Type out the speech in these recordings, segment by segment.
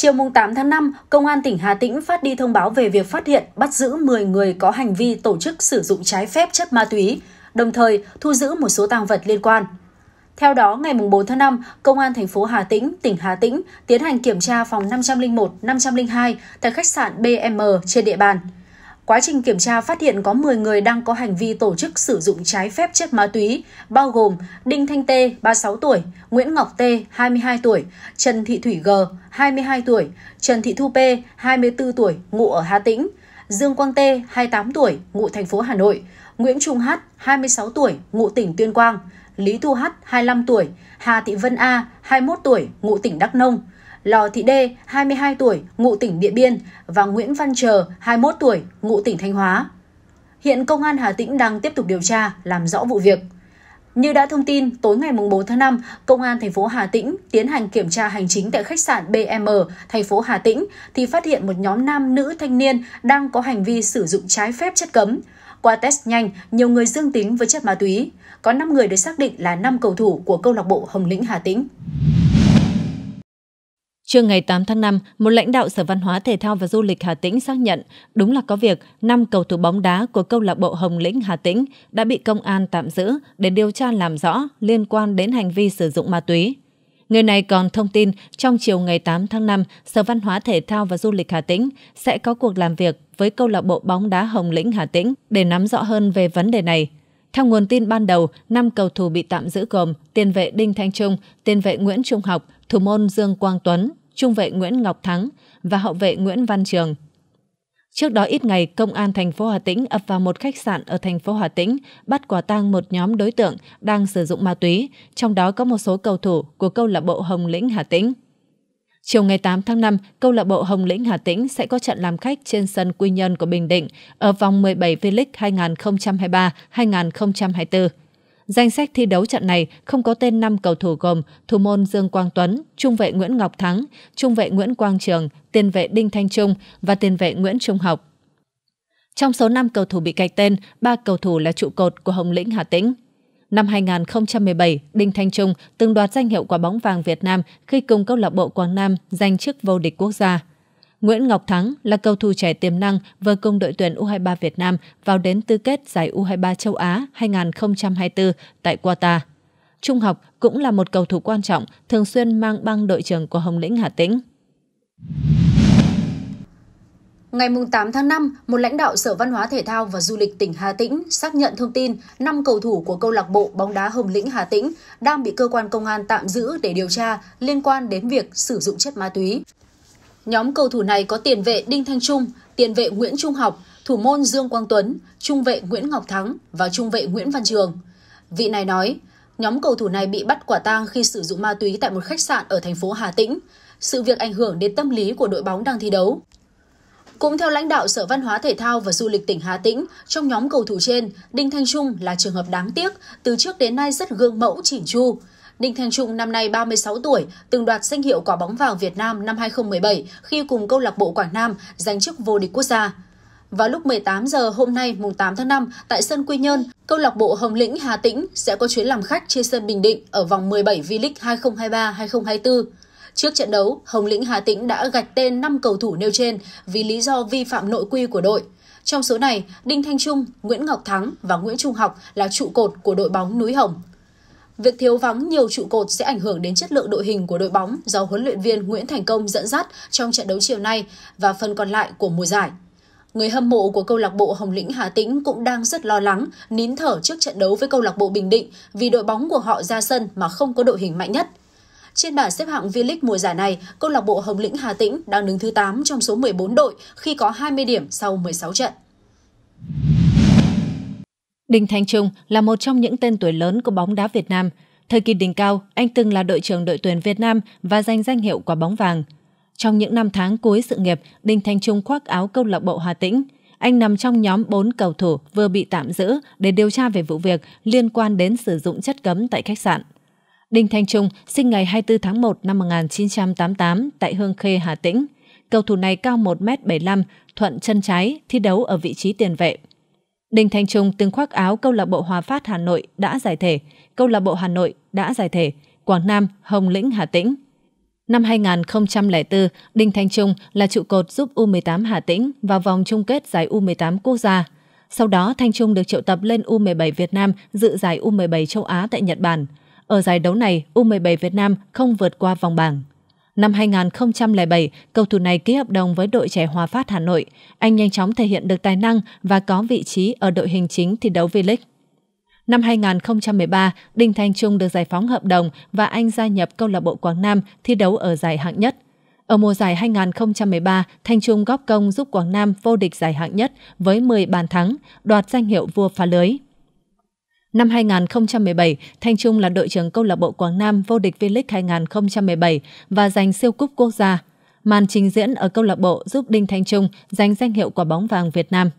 Chiều 8 tháng 5, Công an tỉnh Hà Tĩnh phát đi thông báo về việc phát hiện bắt giữ 10 người có hành vi tổ chức sử dụng trái phép chất ma túy, đồng thời thu giữ một số tang vật liên quan. Theo đó, ngày 4 tháng 5, Công an thành phố Hà Tĩnh, tỉnh Hà Tĩnh tiến hành kiểm tra phòng 501, 502 tại khách sạn BM trên địa bàn. Quá trình kiểm tra phát hiện có 10 người đang có hành vi tổ chức sử dụng trái phép chất ma túy, bao gồm Đinh Thanh Tê, 36 tuổi, Nguyễn Ngọc Tê, 22 tuổi, Trần Thị Thủy G, 22 tuổi, Trần Thị Thu P, 24 tuổi, ngụ ở Hà Tĩnh, Dương Quang Tê, 28 tuổi, ngụ thành phố Hà Nội, Nguyễn Trung Hát, 26 tuổi, ngụ tỉnh Tuyên Quang, Lý Thu Hát, 25 tuổi, Hà Thị Vân A, 21 tuổi, ngụ tỉnh Đắk Nông, Lò Thị Đê, 22 tuổi, ngụ tỉnh Điện Biên và Nguyễn Văn Trờ, 21 tuổi, ngụ tỉnh Thanh Hóa. Hiện Công an Hà Tĩnh đang tiếp tục điều tra, làm rõ vụ việc. Như đã thông tin, tối ngày 4 tháng 5, Công an thành phố Hà Tĩnh tiến hành kiểm tra hành chính tại khách sạn BM, thành phố Hà Tĩnh, thì phát hiện một nhóm nam nữ thanh niên đang có hành vi sử dụng trái phép chất cấm. Qua test nhanh, nhiều người dương tính với chất ma túy. Có 5 người được xác định là 5 cầu thủ của câu lạc bộ Hồng Lĩnh Hà Tĩnh. Trưa ngày 8 tháng 5, một lãnh đạo Sở Văn hóa Thể thao và Du lịch Hà Tĩnh xác nhận đúng là có việc 5 cầu thủ bóng đá của câu lạc bộ Hồng Lĩnh Hà Tĩnh đã bị công an tạm giữ để điều tra làm rõ liên quan đến hành vi sử dụng ma túy. Người này còn thông tin trong chiều ngày 8 tháng 5, Sở Văn hóa Thể thao và Du lịch Hà Tĩnh sẽ có cuộc làm việc với câu lạc bộ bóng đá Hồng Lĩnh Hà Tĩnh để nắm rõ hơn về vấn đề này. Theo nguồn tin ban đầu, 5 cầu thủ bị tạm giữ gồm tiền vệ Đinh Thanh Trung, tiền vệ Nguyễn Trung Học, thủ môn Dương Quang Tuấn, trung vệ Nguyễn Ngọc Thắng và hậu vệ Nguyễn Văn Trường. Trước đó ít ngày, công an thành phố Hà Tĩnh ập vào một khách sạn ở thành phố Hà Tĩnh, bắt quả tang một nhóm đối tượng đang sử dụng ma túy, trong đó có một số cầu thủ của câu lạc bộ Hồng Lĩnh Hà Tĩnh. Chiều ngày 8 tháng 5, câu lạc bộ Hồng Lĩnh Hà Tĩnh sẽ có trận làm khách trên sân Quy Nhơn của Bình Định ở vòng 17 V-League 2023-2024. Danh sách thi đấu trận này không có tên 5 cầu thủ gồm thủ môn Dương Quang Tuấn, trung vệ Nguyễn Ngọc Thắng, trung vệ Nguyễn Quang Trường, tiền vệ Đinh Thanh Trung và tiền vệ Nguyễn Trung Học. Trong số 5 cầu thủ bị gạch tên, 3 cầu thủ là trụ cột của Hồng Lĩnh Hà Tĩnh. Năm 2017, Đinh Thanh Trung từng đoạt danh hiệu quả bóng vàng Việt Nam khi cùng câu lạc bộ Quảng Nam giành chức vô địch quốc gia. Nguyễn Ngọc Thắng là cầu thủ trẻ tiềm năng vừa cùng đội tuyển U23 Việt Nam vào đến tứ kết giải U23 châu Á 2024 tại Qatar. Trung học cũng là một cầu thủ quan trọng, thường xuyên mang băng đội trưởng của Hồng Lĩnh Hà Tĩnh. Ngày 8 tháng 5, một lãnh đạo Sở Văn hóa Thể thao và Du lịch tỉnh Hà Tĩnh xác nhận thông tin 5 cầu thủ của câu lạc bộ bóng đá Hồng Lĩnh Hà Tĩnh đang bị cơ quan công an tạm giữ để điều tra liên quan đến việc sử dụng chất ma túy. Nhóm cầu thủ này có tiền vệ Đinh Thanh Trung, tiền vệ Nguyễn Trung Học, thủ môn Dương Quang Tuấn, trung vệ Nguyễn Ngọc Thắng và trung vệ Nguyễn Văn Trường. Vị này nói, nhóm cầu thủ này bị bắt quả tang khi sử dụng ma túy tại một khách sạn ở thành phố Hà Tĩnh. Sự việc ảnh hưởng đến tâm lý của đội bóng đang thi đấu. Cũng theo lãnh đạo Sở Văn hóa Thể thao và Du lịch tỉnh Hà Tĩnh, trong nhóm cầu thủ trên, Đinh Thanh Trung là trường hợp đáng tiếc, từ trước đến nay rất gương mẫu chỉnh chu. Đinh Thanh Trung năm nay 36 tuổi, từng đoạt danh hiệu quả bóng vàng Việt Nam năm 2017 khi cùng câu lạc bộ Quảng Nam giành chức vô địch quốc gia. Vào lúc 18 giờ hôm nay mùng 8 tháng 5 tại sân Quy Nhơn, câu lạc bộ Hồng Lĩnh Hà Tĩnh sẽ có chuyến làm khách trên sân Bình Định ở vòng 17 V-League 2023-2024. Trước trận đấu, Hồng Lĩnh Hà Tĩnh đã gạch tên 5 cầu thủ nêu trên vì lý do vi phạm nội quy của đội. Trong số này, Đinh Thanh Trung, Nguyễn Ngọc Thắng và Nguyễn Trung Học là trụ cột của đội bóng Núi Hồng. Việc thiếu vắng nhiều trụ cột sẽ ảnh hưởng đến chất lượng đội hình của đội bóng do huấn luyện viên Nguyễn Thành Công dẫn dắt trong trận đấu chiều nay và phần còn lại của mùa giải. Người hâm mộ của câu lạc bộ Hồng Lĩnh Hà Tĩnh cũng đang rất lo lắng, nín thở trước trận đấu với câu lạc bộ Bình Định vì đội bóng của họ ra sân mà không có đội hình mạnh nhất. Trên bảng xếp hạng V-League mùa giải này, câu lạc bộ Hồng Lĩnh Hà Tĩnh đang đứng thứ 8 trong số 14 đội khi có 20 điểm sau 16 trận. Đinh Thanh Trung là một trong những tên tuổi lớn của bóng đá Việt Nam. Thời kỳ đỉnh cao, anh từng là đội trưởng đội tuyển Việt Nam và giành danh hiệu quả bóng vàng. Trong những năm tháng cuối sự nghiệp, Đinh Thanh Trung khoác áo câu lạc bộ Hà Tĩnh. Anh nằm trong nhóm 4 cầu thủ vừa bị tạm giữ để điều tra về vụ việc liên quan đến sử dụng chất cấm tại khách sạn. Đinh Thanh Trung sinh ngày 24 tháng 1 năm 1988 tại Hương Khê, Hà Tĩnh. Cầu thủ này cao 1m75, thuận chân trái, thi đấu ở vị trí tiền vệ. Đinh Thanh Trung từng khoác áo câu lạc bộ Hòa Phát Hà Nội đã giải thể, câu lạc bộ Hà Nội đã giải thể, Quảng Nam, Hồng Lĩnh, Hà Tĩnh. Năm 2004, Đinh Thanh Trung là trụ cột giúp U18 Hà Tĩnh vào vòng chung kết giải U18 quốc gia. Sau đó, Thanh Trung được triệu tập lên U17 Việt Nam dự giải U17 châu Á tại Nhật Bản. Ở giải đấu này, U17 Việt Nam không vượt qua vòng bảng. Năm 2007, cầu thủ này ký hợp đồng với đội trẻ Hòa Phát Hà Nội. Anh nhanh chóng thể hiện được tài năng và có vị trí ở đội hình chính thi đấu V-League. Năm 2013, Đinh Thanh Trung được giải phóng hợp đồng và anh gia nhập câu lạc bộ Quảng Nam thi đấu ở giải hạng nhất. Ở mùa giải 2013, Thanh Trung góp công giúp Quảng Nam vô địch giải hạng nhất với 10 bàn thắng, đoạt danh hiệu vua phá lưới. Năm 2017, Thanh Trung là đội trưởng câu lạc bộ Quảng Nam vô địch V-League 2017 và giành siêu cúp quốc gia. Màn trình diễn ở câu lạc bộ giúp Đinh Thanh Trung giành danh hiệu quả bóng vàng Việt Nam.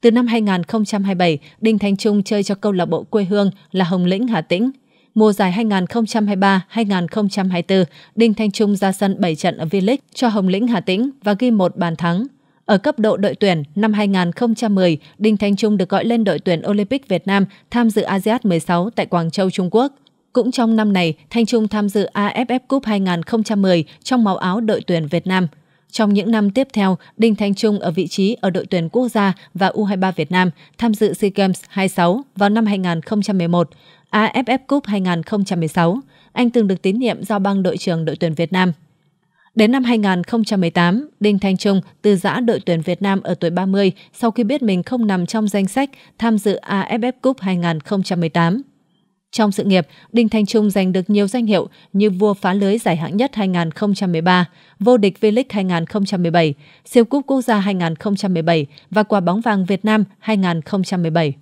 Từ năm 2027, Đinh Thanh Trung chơi cho câu lạc bộ quê hương là Hồng Lĩnh Hà Tĩnh. Mùa giải 2023-2024, Đinh Thanh Trung ra sân 7 trận ở V-League cho Hồng Lĩnh Hà Tĩnh và ghi một bàn thắng. Ở cấp độ đội tuyển, năm 2010, Đinh Thanh Trung được gọi lên đội tuyển Olympic Việt Nam tham dự ASEAN 16 tại Quảng Châu, Trung Quốc. Cũng trong năm này, Thanh Trung tham dự AFF Cup 2010 trong màu áo đội tuyển Việt Nam. Trong những năm tiếp theo, Đinh Thanh Trung ở vị trí ở đội tuyển quốc gia và U23 Việt Nam tham dự SEA Games 26 vào năm 2011, AFF Cup 2016. Anh từng được tín nhiệm giao băng đội trưởng đội tuyển Việt Nam. Đến năm 2018, Đinh Thanh Trung từ giã đội tuyển Việt Nam ở tuổi 30 sau khi biết mình không nằm trong danh sách tham dự AFF Cup 2018. Trong sự nghiệp, Đinh Thanh Trung giành được nhiều danh hiệu như vua phá lưới giải hạng nhất 2013, vô địch V-League 2017, siêu cúp quốc gia 2017 và quả bóng vàng Việt Nam 2017.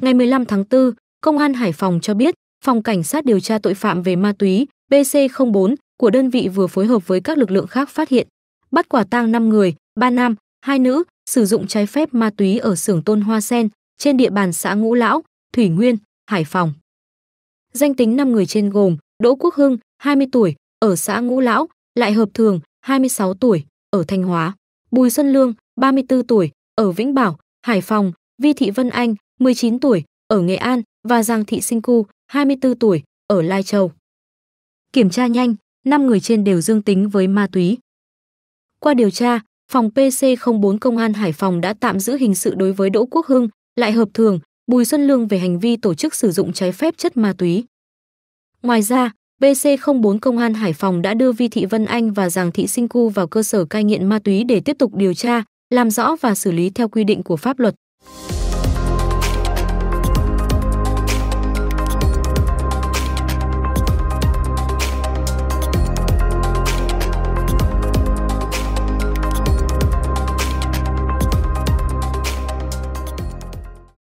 Ngày 15 tháng 4, Công an Hải Phòng cho biết Phòng Cảnh sát điều tra tội phạm về ma túy BC04 của đơn vị vừa phối hợp với các lực lượng khác phát hiện, bắt quả tang 5 người, 3 nam, 2 nữ, sử dụng trái phép ma túy ở xưởng tôn hoa sen trên địa bàn xã Ngũ Lão, Thủy Nguyên, Hải Phòng. Danh tính 5 người trên gồm Đỗ Quốc Hưng, 20 tuổi, ở xã Ngũ Lão, Lại Hợp Thường, 26 tuổi, ở Thanh Hóa, Bùi Xuân Lương, 34 tuổi, ở Vĩnh Bảo, Hải Phòng, Vi Thị Vân Anh, 19 tuổi, ở Nghệ An và Giang Thị Sinh Cu, 24 tuổi, ở Lai Châu. Kiểm tra nhanh, 5 người trên đều dương tính với ma túy. Qua điều tra, phòng PC04 Công an Hải Phòng đã tạm giữ hình sự đối với Đỗ Quốc Hưng, lại hợp thường, Bùi Xuân Lương về hành vi tổ chức sử dụng trái phép chất ma túy. Ngoài ra, BC04 Công an Hải Phòng đã đưa Vi Thị Vân Anh và Giàng Thị Sinh Cu vào cơ sở cai nghiện ma túy để tiếp tục điều tra, làm rõ và xử lý theo quy định của pháp luật.